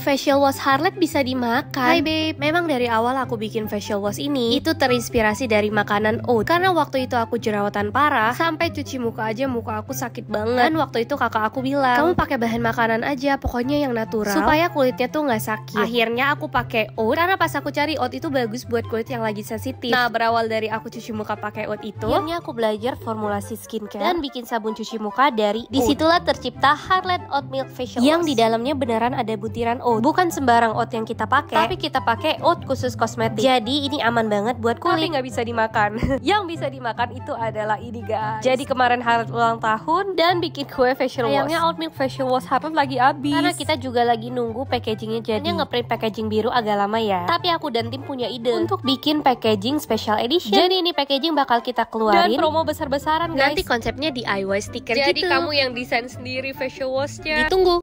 facial wash Harlet bisa dimakan. Hai babe, memang dari awal aku bikin facial wash ini, itu terinspirasi dari makanan oat. Karena waktu itu aku jerawatan parah, sampai cuci muka aja muka aku sakit banget. Dan waktu itu kakak aku bilang, kamu pakai bahan makanan aja, pokoknya yang natural. Supaya kulitnya tuh gak sakit. Akhirnya aku pakai oat, karena pas aku cari oat itu bagus buat kulit yang lagi sensitif. Nah, berawal dari aku cuci muka pakai oat itu, akhirnya aku belajar formulasi skincare dan bikin sabun cuci muka dari oat. Disitulah tercipta Harlet Oat Milk Facial Wash. Yang di dalamnya beneran ada butiran oat oat. Bukan sembarang oat yang kita pakai, tapi kita pakai oat khusus kosmetik. Jadi ini aman banget buat kulit. Tapi nggak bisa dimakan. yang bisa dimakan itu adalah ini guys. Jadi kemarin hari ulang tahun dan bikin kue facial wash. Sayangnya oat milk facial wash happen lagi habis. Karena kita juga lagi nunggu packagingnya jadi. Ini ngeprint packaging biru agak lama ya. Tapi aku dan tim punya ide untuk bikin packaging special edition. Jadi ini packaging bakal kita keluarin. Dan promo besar-besaran guys. Nanti konsepnya DIY sticker jadi gitu. Jadi kamu yang desain sendiri facial washnya. Ditunggu.